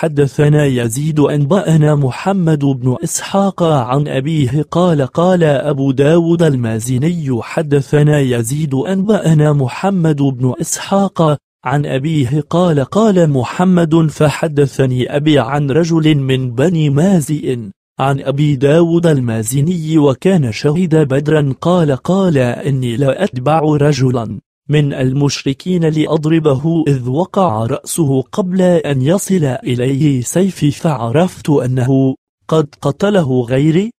حدثنا يزيد أنبأنا محمد بن إسحاق عن أبيه قال قال أبو داود المازني حدثنا يزيد أنبأنا محمد بن إسحاق عن أبيه قال قال محمد فحدثني أبي عن رجل من بني مازئ عن أبي داود المازني وكان شهد بدرا قال قال إني لا أتبع رجلا من المشركين لأضربه إذ وقع رأسه قبل أن يصل إليه سيفي فعرفت أنه قد قتله غيري